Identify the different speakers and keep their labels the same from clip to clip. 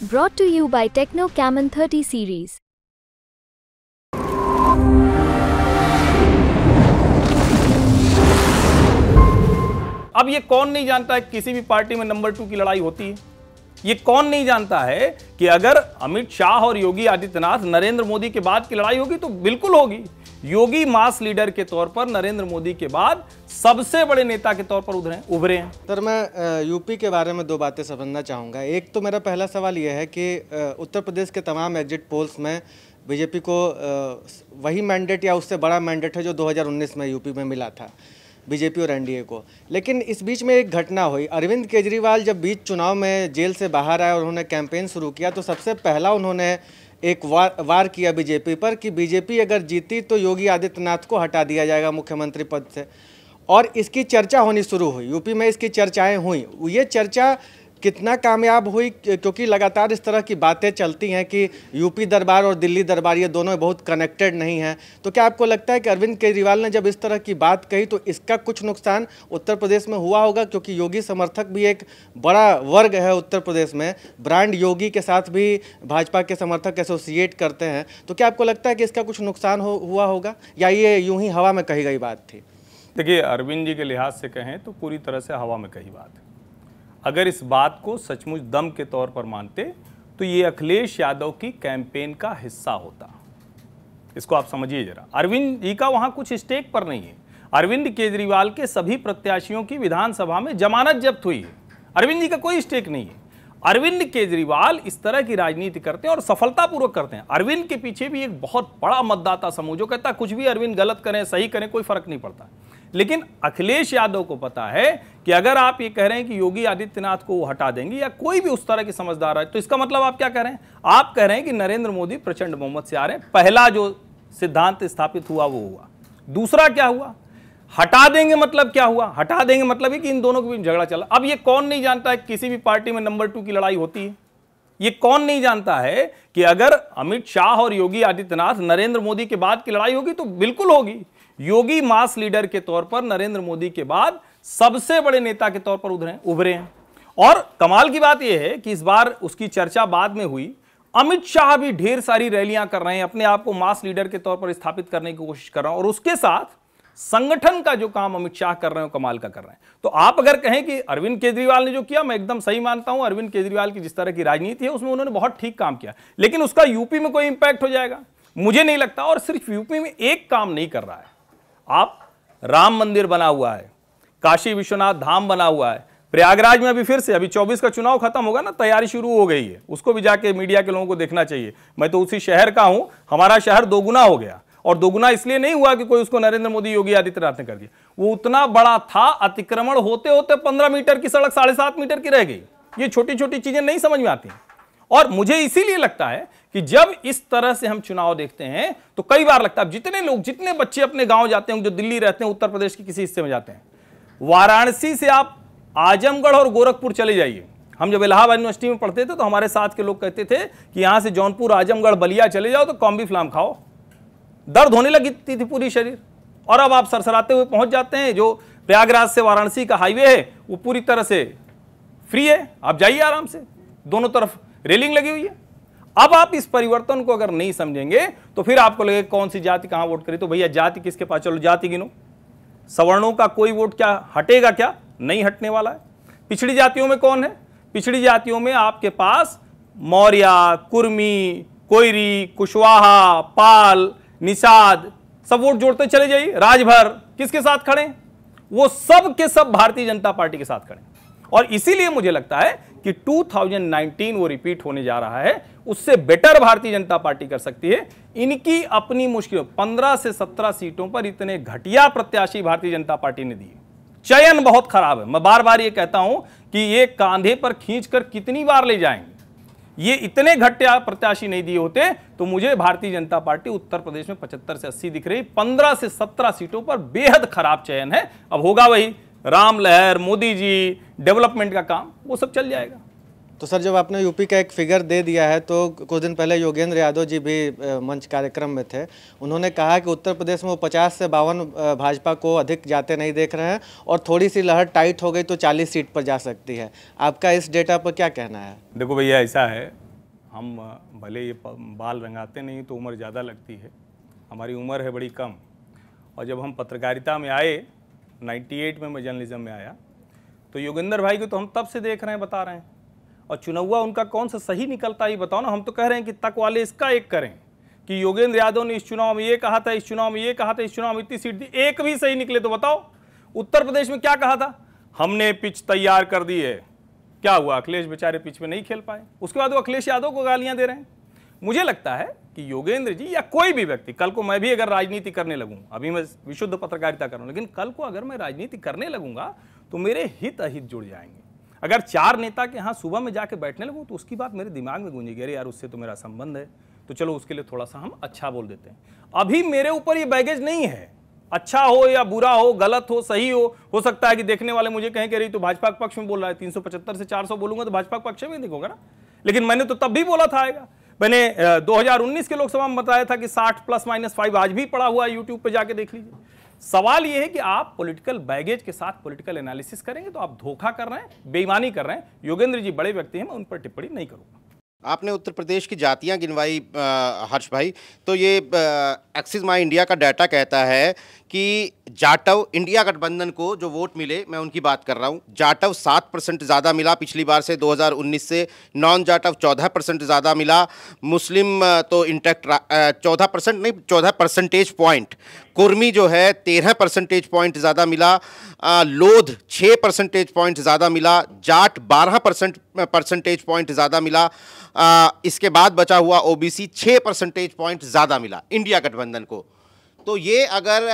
Speaker 1: brought to you by Techno Camon 30 series.
Speaker 2: अब ये कौन नहीं जानता है किसी भी पार्टी में नंबर टू की लड़ाई होती है ये कौन नहीं जानता है कि अगर अमित शाह और योगी आदित्यनाथ नरेंद्र मोदी के बाद की लड़ाई होगी तो बिल्कुल होगी योगी मास लीडर के तौर पर नरेंद्र मोदी के बाद सबसे बड़े नेता के तौर पर उभरे उभरे
Speaker 1: हैं सर मैं यूपी के बारे में दो बातें समझना चाहूँगा एक तो मेरा पहला सवाल यह है कि उत्तर प्रदेश के तमाम एग्जिट पोल्स में बीजेपी को वही मैंडेट या उससे बड़ा मैंडेट है जो 2019 में यूपी में मिला था बीजेपी और एनडीए को लेकिन इस बीच में एक घटना हुई अरविंद केजरीवाल जब बीच चुनाव में जेल से बाहर आए और उन्होंने कैंपेन शुरू किया तो सबसे पहला उन्होंने एक वार वार किया बीजेपी पर कि बीजेपी अगर जीती तो योगी आदित्यनाथ को हटा दिया जाएगा मुख्यमंत्री पद से और इसकी चर्चा होनी शुरू हुई यूपी में इसकी चर्चाएं हुई ये चर्चा कितना कामयाब हुई क्योंकि लगातार इस तरह की बातें चलती हैं कि यूपी दरबार और दिल्ली दरबार ये दोनों बहुत कनेक्टेड नहीं हैं तो क्या आपको लगता है कि अरविंद केजरीवाल ने जब इस तरह की बात कही तो इसका कुछ नुकसान उत्तर प्रदेश में हुआ होगा क्योंकि योगी समर्थक भी एक बड़ा वर्ग है उत्तर प्रदेश में ब्रांड योगी के साथ भी भाजपा के समर्थक एसोसिएट करते हैं तो क्या आपको लगता है कि इसका कुछ नुकसान हो, हुआ होगा या ये यूँ ही हवा में कही गई बात थी
Speaker 2: देखिए अरविंद जी के लिहाज से कहें तो पूरी तरह से हवा में कही बात है अगर इस बात को सचमुच दम के तौर पर मानते तो ये अखिलेश यादव की कैंपेन का हिस्सा होता इसको आप समझिए जरा अरविंद जी का वहां कुछ स्टेक पर नहीं है अरविंद केजरीवाल के सभी प्रत्याशियों की विधानसभा में जमानत जब्त हुई है अरविंद जी का कोई स्टेक नहीं है अरविंद केजरीवाल इस तरह की राजनीति करते हैं और सफलतापूर्वक करते हैं अरविंद के पीछे भी एक बहुत बड़ा मतदाता समूह जो कहता कुछ भी अरविंद गलत करें सही करें कोई फर्क नहीं पड़ता लेकिन अखिलेश यादव को पता है कि अगर आप ये कह रहे हैं कि योगी आदित्यनाथ को वो हटा देंगे या कोई भी उस तरह की समझदार है तो इसका मतलब आप क्या कह रहे हैं आप कह रहे हैं कि नरेंद्र मोदी प्रचंड बहुमत से आ रहे हैं पहला जो सिद्धांत स्थापित हुआ वो हुआ दूसरा क्या हुआ हटा देंगे मतलब क्या हुआ हटा देंगे मतलब है कि इन दोनों के बीच झगड़ा चला अब ये कौन नहीं जानता है किसी भी पार्टी में नंबर टू की लड़ाई होती है ये कौन नहीं जानता है कि अगर अमित शाह और योगी आदित्यनाथ नरेंद्र मोदी के बाद की लड़ाई होगी तो बिल्कुल होगी योगी मास लीडर के तौर पर नरेंद्र मोदी के बाद सबसे बड़े नेता के तौर पर उधरे उभरे हैं और कमाल की बात यह है कि इस बार उसकी चर्चा बाद में हुई अमित शाह भी ढेर सारी रैलियां कर रहे हैं अपने आप को मास लीडर के तौर पर स्थापित करने की कोशिश कर रहा हूं और उसके साथ संगठन का जो काम अमित शाह कर रहे हैं कमाल का कर रहे हैं तो आप अगर कहें कि अरविंद केजरीवाल ने जो किया मैं एकदम सही मानता हूं अरविंद केजरीवाल की जिस तरह की राजनीति है उसमें उन्होंने बहुत ठीक काम किया लेकिन उसका यूपी में कोई इंपैक्ट हो जाएगा मुझे नहीं लगता और सिर्फ यूपी में एक काम नहीं कर रहा है आप राम मंदिर बना हुआ है काशी विश्वनाथ धाम बना हुआ है प्रयागराज में अभी फिर से अभी 24 का चुनाव खत्म होगा ना तैयारी शुरू हो गई है उसको भी जाके मीडिया के लोगों को देखना चाहिए मैं तो उसी शहर का हूं हमारा शहर दोगुना हो गया और दोगुना इसलिए नहीं हुआ कि कोई उसको नरेंद्र मोदी योगी आदित्यनाथ ने कर दिया वो उतना बड़ा था अतिक्रमण होते होते पंद्रह मीटर की सड़क साढ़े सात मीटर की रह गई ये छोटी छोटी चीजें नहीं समझ में आती और मुझे इसीलिए लगता है कि जब इस तरह से हम चुनाव देखते हैं तो कई बार लगता है जितने लोग जितने बच्चे अपने गांव जाते हैं जो दिल्ली रहते हैं उत्तर प्रदेश के किसी हिस्से में जाते हैं वाराणसी से आप आजमगढ़ और गोरखपुर चले जाइए हम जब इलाहाबाद यूनिवर्सिटी में पढ़ते थे तो हमारे साथ के लोग कहते थे कि यहां से जौनपुर आजमगढ़ बलिया चले जाओ तो कॉम्बी फ्लाम खाओ दर्द होने लगी थी, थी पूरी शरीर और अब आप सरसराते हुए पहुंच जाते हैं जो प्रयागराज से वाराणसी का हाईवे है वो पूरी तरह से फ्री है आप जाइए आराम से दोनों तरफ रेलिंग लगी हुई है अब आप इस परिवर्तन को अगर नहीं समझेंगे तो फिर आपको लगे कौन सी जाति कहां वोट करी तो भैया जाति किसके पास चलो जाति गिनो सवर्णों का कोई वोट क्या हटेगा क्या नहीं हटने वाला है पिछड़ी जातियों में कौन है पिछड़ी जातियों में आपके पास मौर्य कुर्मी कोयरी कुशवाहा पाल निषाद सब वोट जोड़ते चले जाइए राजभर किसके साथ खड़े वो सब के सब भारतीय जनता पार्टी के साथ खड़े और इसीलिए मुझे लगता है कि 2019 वो रिपीट होने जा रहा है उससे बेटर भारतीय जनता पार्टी कर सकती है इनकी अपनी मुश्किलों पंद्रह से सत्रह सीटों पर इतने घटिया प्रत्याशी भारतीय जनता पार्टी ने दिए चयन बहुत खराब है मैं बार बार ये कहता हूं कि ये कांधे पर खींचकर कितनी बार ले जाएंगे ये इतने घटिया प्रत्याशी नहीं दिए होते तो मुझे भारतीय जनता पार्टी उत्तर प्रदेश में पचहत्तर से अस्सी दिख रही पंद्रह से सत्रह सीटों पर बेहद खराब चयन है अब होगा वही राम लहर मोदी जी डेवलपमेंट का काम वो सब चल जाएगा
Speaker 1: तो सर जब आपने यूपी का एक फिगर दे दिया है तो कुछ दिन पहले योगेंद्र यादव जी भी मंच कार्यक्रम में थे उन्होंने कहा कि उत्तर प्रदेश में वो पचास से बावन भाजपा को अधिक जाते नहीं देख रहे हैं और थोड़ी सी लहर टाइट हो गई तो चालीस सीट पर जा सकती है आपका इस डेटा पर क्या कहना है
Speaker 2: देखो भैया ऐसा है हम भले ये बाल रंगाते नहीं तो उम्र ज़्यादा लगती है हमारी उम्र है बड़ी कम और जब हम पत्रकारिता में आए 98 में मैं जर्नलिज्म में आया तो योगेंद्र भाई को तो हम तब से देख रहे हैं बता रहे हैं और चुनौवा उनका कौन सा सही निकलता है बताओ ना हम तो कह रहे हैं कि तक वाले इसका एक करें कि योगेंद्र यादव ने इस चुनाव में ये कहा था इस चुनाव में ये कहा था इस चुनाव में इतनी सीट दी एक भी सही निकले तो बताओ उत्तर प्रदेश में क्या कहा था हमने पिच तैयार कर दी है क्या हुआ अखिलेश बेचारे पिच में नहीं खेल पाए उसके बाद वो अखिलेश यादव को गालियां दे रहे हैं मुझे लगता है कि योगेंद्र जी या कोई भी व्यक्ति कल को मैं भी अगर राजनीति करने लगूं अभी मैं विशुद्ध पत्रकारिता कर रहा हूं लेकिन कल को अगर मैं राजनीति करने लगूंगा तो मेरे हित अहित जुड़ जाएंगे अगर चार नेता के यहाँ सुबह में जाके बैठने लगो तो उसकी बात मेरे दिमाग में गूंजेगी अरे यार उससे तो मेरा संबंध है तो चलो उसके लिए थोड़ा सा हम अच्छा बोल देते हैं अभी मेरे ऊपर ये बैगेज नहीं है अच्छा हो या बुरा हो गलत हो सही हो हो सकता है कि देखने वाले मुझे कहें कह रही तो भाजपा के पक्ष में बोल रहा है 375 से 400 बोलूंगा तो भाजपा के पक्ष में देखोगा ना लेकिन मैंने तो तब भी बोला था आएगा मैंने 2019 के लोकसभा में बताया था कि 60 प्लस माइनस फाइव आज भी पड़ा हुआ है यूट्यूब पर जाके देख लीजिए सवाल यह है कि आप पॉलिटिकल बैगेज के साथ पॉलिटिकल एनालिसिस करेंगे तो आप धोखा कर रहे हैं बेईमानी कर रहे हैं योगेंद्र जी बड़े व्यक्ति हैं मैं उन पर टिप्पणी नहीं करूंगा
Speaker 3: आपने उत्तर प्रदेश की जातियां गिनवाई हर्ष भाई तो ये एक्सिस माई इंडिया का डाटा कहता है कि जाटव इंडिया गठबंधन को जो वोट मिले मैं उनकी बात कर रहा हूँ जाटव सात परसेंट ज़्यादा मिला पिछली बार से 2019 से नॉन जाटव चौदह परसेंट ज़्यादा मिला मुस्लिम तो इंटैक्ट चौदह परसेंट नहीं चौदह परसेंटेज पॉइंट कुर्मी जो है तेरह परसेंटेज पॉइंट ज़्यादा मिला लोध छः परसेंटेज पॉइंट ज़्यादा मिला जाट बारह परसेंट परसेंटेज पॉइंट ज़्यादा मिला इसके बाद बचा हुआ ओबीसी छः परसेंटेज पॉइंट ज़्यादा मिला इंडिया गठबंधन को तो ये अगर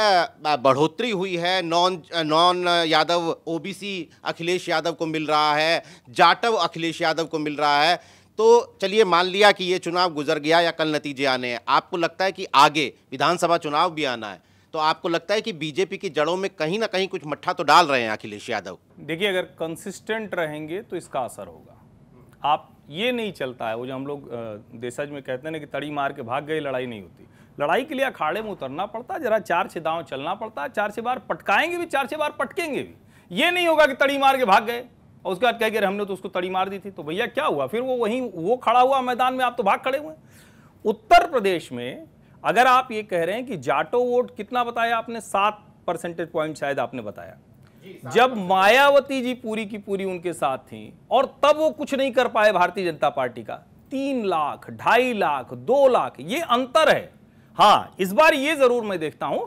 Speaker 3: बढ़ोतरी हुई है non non Yadav OBC Akhilesh Yadav को मिल रहा है जाटव अखिलेश यादव को मिल रहा है तो चलिए मान लिया कि ये चुनाव गुजर गया या कल नतीजे आने हैं आपको लगता है कि आगे विधानसभा चुनाव भी आना है तो आपको लगता है कि बीजेपी की जड़ों में कहीं ना कहीं कुछ मट्ठा तो डाल रहे हैं अखिलेश यादव
Speaker 2: देखिए अगर कंसिस्टेंट रहेंगे तो इसका असर होगा आप ये नहीं चलता है वो जो हम लोग देशज में कहते हैं ना कि तड़ी मार के भाग गई लड़ाई नहीं होती लड़ाई के लिए अखाड़े में उतरना पड़ता जरा चार छः दांव चलना पड़ता चार छः बार पटकाएंगे भी चार छः बार पटकेंगे भी ये नहीं होगा कि तड़ी मार के भाग गए और उसके बाद कह गए हमने तो उसको तड़ी मार दी थी तो भैया क्या हुआ फिर वो वहीं वो खड़ा हुआ मैदान में आप तो भाग खड़े हुए उत्तर प्रदेश में अगर आप ये कह रहे हैं कि जाटो वोट कितना बताया आपने सात परसेंटेज पॉइंट शायद आपने बताया जब मायावती जी पूरी की पूरी उनके साथ थी और तब वो कुछ नहीं कर पाए भारतीय जनता पार्टी का तीन लाख ढाई लाख दो लाख ये अंतर है हाँ इस बार ये जरूर मैं देखता हूं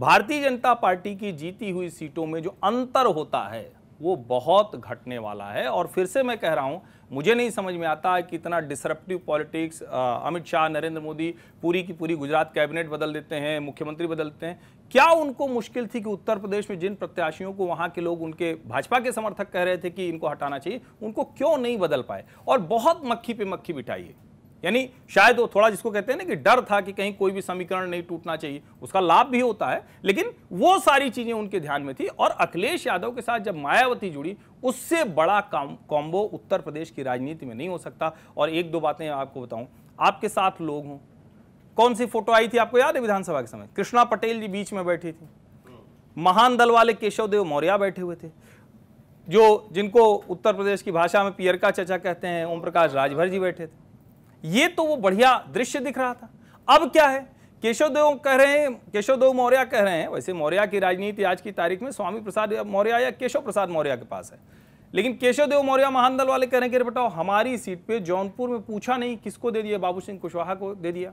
Speaker 2: भारतीय जनता पार्टी की जीती हुई सीटों में जो अंतर होता है वो बहुत घटने वाला है और फिर से मैं कह रहा हूं मुझे नहीं समझ में आता कि इतना डिसरप्टिव पॉलिटिक्स अमित शाह नरेंद्र मोदी पूरी की पूरी गुजरात कैबिनेट बदल देते हैं मुख्यमंत्री बदलते हैं क्या उनको मुश्किल थी कि उत्तर प्रदेश में जिन प्रत्याशियों को वहां के लोग उनके भाजपा के समर्थक कह रहे थे कि इनको हटाना चाहिए उनको क्यों नहीं बदल पाए और बहुत मक्खी पे मक्खी बिठाइए यानी शायद वो थोड़ा जिसको कहते हैं ना कि डर था कि कहीं कोई भी समीकरण नहीं टूटना चाहिए उसका लाभ भी होता है लेकिन वो सारी चीजें उनके ध्यान में थी और अखिलेश यादव के साथ जब मायावती जुड़ी उससे बड़ा कॉम्बो उत्तर प्रदेश की राजनीति में नहीं हो सकता और एक दो बातें आपको बताऊं आपके साथ लोग हों कौन सी फोटो आई थी आपको याद है विधानसभा के समय कृष्णा पटेल जी बीच में बैठी थी महान दल वाले केशवदेव मौर्य बैठे हुए थे जो जिनको उत्तर प्रदेश की भाषा में पियरका चचा कहते हैं ओम प्रकाश राजभर जी बैठे थे ये तो वो बढ़िया दृश्य दिख रहा था अब क्या है केशवदेव कह रहे हैं केशवदेव मौर्य कह रहे हैं वैसे मौर्य की राजनीति आज की तारीख में स्वामी प्रसाद मौर्य या केशव प्रसाद मौर्य के पास है लेकिन केशवदेव मौर्य महान दल वाले कह रहे हैं कि बेटा हमारी सीट पे जौनपुर में पूछा नहीं किसको दे दिया बाबू सिंह कुशवाहा को दे दिया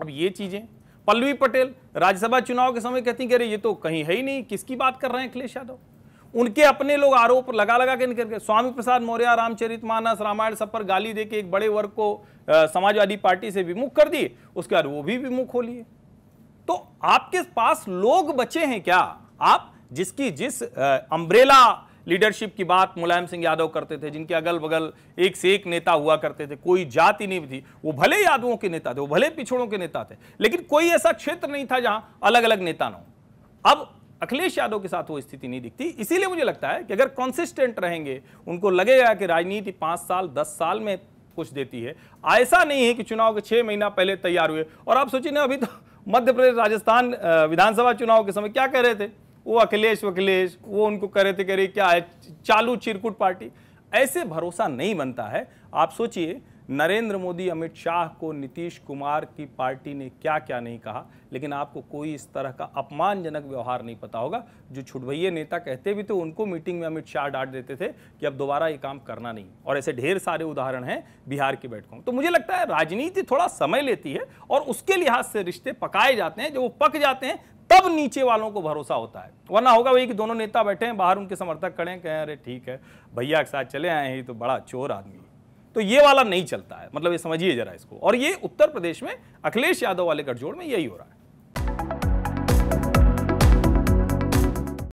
Speaker 2: अब ये चीजें पल्लवी पटेल राज्यसभा चुनाव के समय कहती कह रही ये तो कहीं है ही नहीं किसकी बात कर रहे हैं अखिलेश यादव उनके अपने लोग आरोप लगा लगा के निकल स्वामी प्रसाद मौर्य रामचरित मानस रामायण सब पर गाली दे के एक बड़े वर्ग को समाजवादी पार्टी से विमुख कर दिए उसके बाद वो भी विमुख हो लिए तो आपके पास लोग बचे हैं क्या आप जिसकी जिस अम्ब्रेला लीडरशिप की बात मुलायम सिंह यादव करते थे जिनके अगल बगल एक से एक नेता हुआ करते थे कोई जाति नहीं थी वो भले यादवों के नेता थे वो भले पिछड़ों के नेता थे लेकिन कोई ऐसा क्षेत्र नहीं था जहां अलग अलग नेता ना हो अब अखिलेश यादव के साथ वो स्थिति नहीं दिखती इसीलिए मुझे लगता है कि अगर कंसिस्टेंट रहेंगे उनको लगेगा कि राजनीति पांच साल दस साल में कुछ देती है ऐसा नहीं है कि चुनाव के छह महीना पहले तैयार हुए और आप सोचिए ना अभी तो मध्य प्रदेश राजस्थान विधानसभा चुनाव के समय क्या कह रहे थे वो अखिलेश वखिलेश वो उनको कह रहे थे कह रही क्या है चालू चिरकुट पार्टी ऐसे भरोसा नहीं बनता है आप सोचिए नरेंद्र मोदी अमित शाह को नीतीश कुमार की पार्टी ने क्या क्या नहीं कहा लेकिन आपको कोई इस तरह का अपमानजनक व्यवहार नहीं पता होगा जो छुटभैये नेता कहते भी तो उनको मीटिंग में अमित शाह डांट देते थे कि अब दोबारा ये काम करना नहीं और ऐसे ढेर सारे उदाहरण हैं बिहार की बैठकों तो मुझे लगता है राजनीति थोड़ा समय लेती है और उसके लिहाज से रिश्ते पकाए जाते हैं जब वो पक जाते हैं तब नीचे वालों को भरोसा होता है वरना होगा वही कि दोनों नेता बैठे हैं बाहर उनके समर्थक खड़े हैं कहें अरे ठीक है भैया के साथ चले आए हैं तो बड़ा चोर आदमी तो ये वाला नहीं चलता है मतलब ये समझिए जरा इसको और ये उत्तर प्रदेश में अखिलेश यादव वाले गठजोड़ में यही हो रहा है